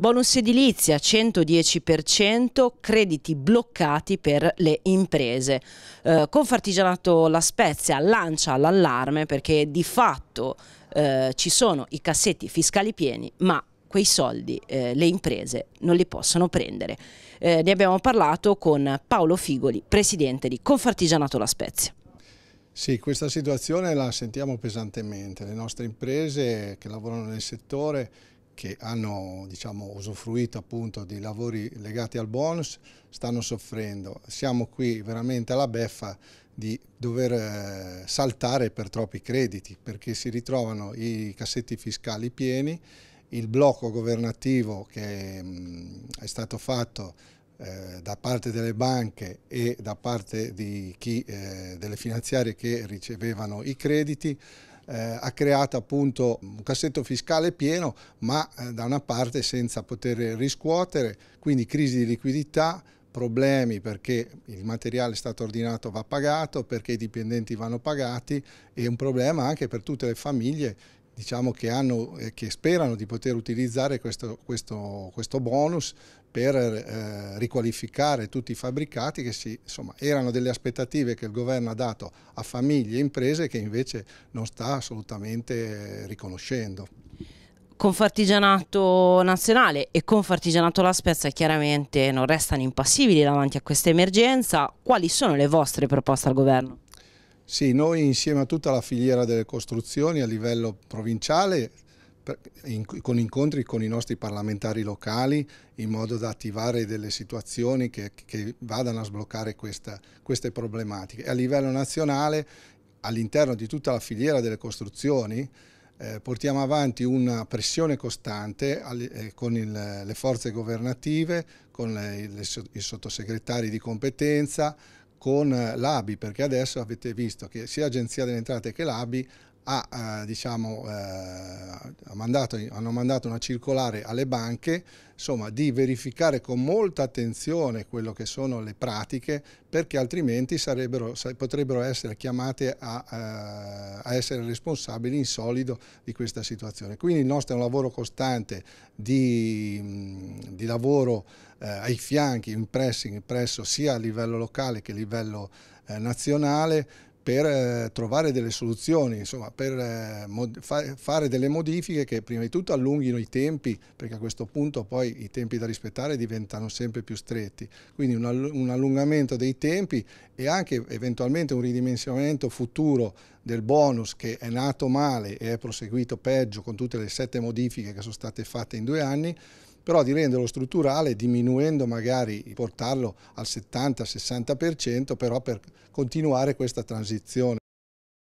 Bonus edilizia 110%, crediti bloccati per le imprese. Eh, Confartigianato La Spezia lancia l'allarme perché di fatto eh, ci sono i cassetti fiscali pieni, ma quei soldi eh, le imprese non li possono prendere. Eh, ne abbiamo parlato con Paolo Figoli, presidente di Confartigianato La Spezia. Sì, questa situazione la sentiamo pesantemente. Le nostre imprese che lavorano nel settore che hanno diciamo, usufruito appunto di lavori legati al bonus stanno soffrendo. Siamo qui veramente alla beffa di dover eh, saltare per troppi crediti perché si ritrovano i cassetti fiscali pieni, il blocco governativo che mm, è stato fatto eh, da parte delle banche e da parte chi, eh, delle finanziarie che ricevevano i crediti eh, ha creato appunto un cassetto fiscale pieno ma eh, da una parte senza poter riscuotere, quindi crisi di liquidità, problemi perché il materiale è stato ordinato va pagato, perché i dipendenti vanno pagati e un problema anche per tutte le famiglie diciamo che, hanno, eh, che, sperano di poter utilizzare questo, questo, questo bonus per eh, riqualificare tutti i fabbricati che si, insomma, erano delle aspettative che il governo ha dato a famiglie e imprese che invece non sta assolutamente riconoscendo. Confartigianato nazionale e Confartigianato La Spezia chiaramente non restano impassibili davanti a questa emergenza. Quali sono le vostre proposte al governo? Sì, noi insieme a tutta la filiera delle costruzioni a livello provinciale con incontri con i nostri parlamentari locali in modo da attivare delle situazioni che, che vadano a sbloccare questa, queste problematiche. E a livello nazionale, all'interno di tutta la filiera delle costruzioni, eh, portiamo avanti una pressione costante al, eh, con il, le forze governative, con le, le, i sottosegretari di competenza, con eh, l'ABI, perché adesso avete visto che sia l'Agenzia delle Entrate che l'ABI ha, eh, diciamo, eh, ha mandato, hanno mandato una circolare alle banche insomma, di verificare con molta attenzione quello che sono le pratiche perché altrimenti potrebbero essere chiamate a, eh, a, essere responsabili in solido di questa situazione. Quindi il nostro è un lavoro costante di, di lavoro eh, ai fianchi, in pressing, presso sia a livello locale che a livello eh, nazionale per eh, trovare delle soluzioni, insomma, per eh, fare delle modifiche che prima di tutto allunghino i tempi, perché a questo punto poi i tempi da rispettare diventano sempre più stretti. Quindi un allungamento dei tempi e anche eventualmente un ridimensionamento futuro del bonus che è nato male e è proseguito peggio con tutte le sette modifiche che sono state fatte in due anni, però di renderlo strutturale diminuendo magari, portarlo al 70-60% però per continuare questa transizione.